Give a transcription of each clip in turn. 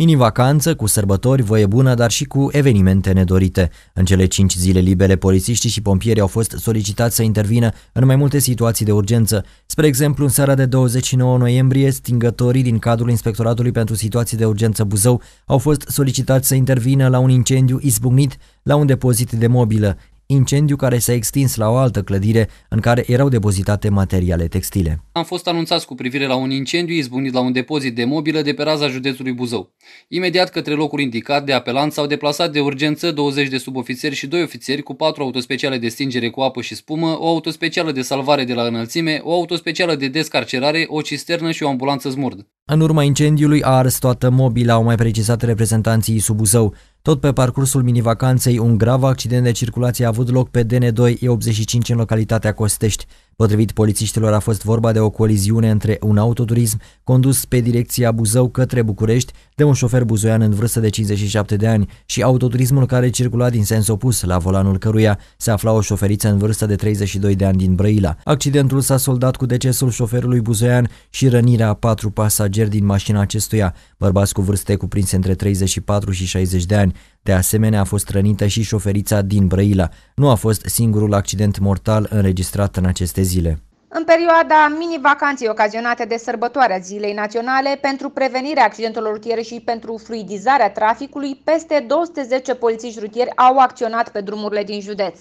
Mini-vacanță cu sărbători, voie bună, dar și cu evenimente nedorite. În cele 5 zile libere, polițiștii și pompieri au fost solicitați să intervină în mai multe situații de urgență. Spre exemplu, în seara de 29 noiembrie, stingătorii din cadrul Inspectoratului pentru Situații de Urgență Buzău au fost solicitați să intervină la un incendiu izbucnit la un depozit de mobilă incendiu care s-a extins la o altă clădire în care erau depozitate materiale textile. Am fost anunțați cu privire la un incendiu izbunit la un depozit de mobilă de pe raza județului Buzău. Imediat către locul indicat de apelant s-au deplasat de urgență 20 de subofițeri și 2 ofițeri cu 4 autospeciale de stingere cu apă și spumă, o autospecială de salvare de la înălțime, o autospecială de descarcerare, o cisternă și o ambulanță smurd. În urma incendiului a ars toată mobila, au mai precizat reprezentanții Subuzău. Tot pe parcursul minivacanței, un grav accident de circulație a avut loc pe DN2 E85 în localitatea Costești. Potrivit polițiștilor a fost vorba de o coliziune între un autoturism condus pe direcția Buzău către București de un șofer buzoian în vârstă de 57 de ani și autoturismul care circula din sens opus, la volanul căruia se afla o șoferiță în vârstă de 32 de ani din Brăila. Accidentul s-a soldat cu decesul șoferului buzoian și rănirea a patru pasageri din mașina acestuia, bărbați cu vârste cuprinse între 34 și 60 de ani. De asemenea, a fost rănită și șoferița din Brăila. Nu a fost singurul accident mortal înregistrat în aceste zile. În perioada mini-vacanței ocazionate de sărbătoarea Zilei Naționale, pentru prevenirea accidentelor rutiere și pentru fluidizarea traficului, peste 210 polițiști rutieri au acționat pe drumurile din județ.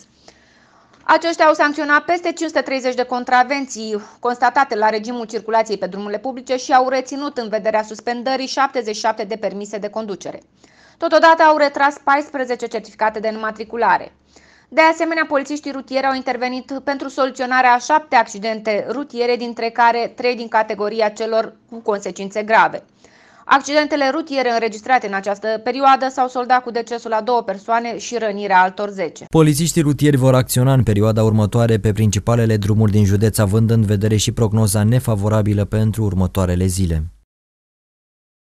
Aceștia au sancționat peste 530 de contravenții constatate la regimul circulației pe drumurile publice și au reținut în vederea suspendării 77 de permise de conducere. Totodată au retras 14 certificate de înmatriculare. De asemenea, polițiștii rutieri au intervenit pentru soluționarea a șapte accidente rutiere, dintre care trei din categoria celor cu consecințe grave. Accidentele rutiere înregistrate în această perioadă s-au soldat cu decesul a două persoane și rănirea altor 10. Polițiștii rutieri vor acționa în perioada următoare pe principalele drumuri din județ, având în vedere și prognoza nefavorabilă pentru următoarele zile.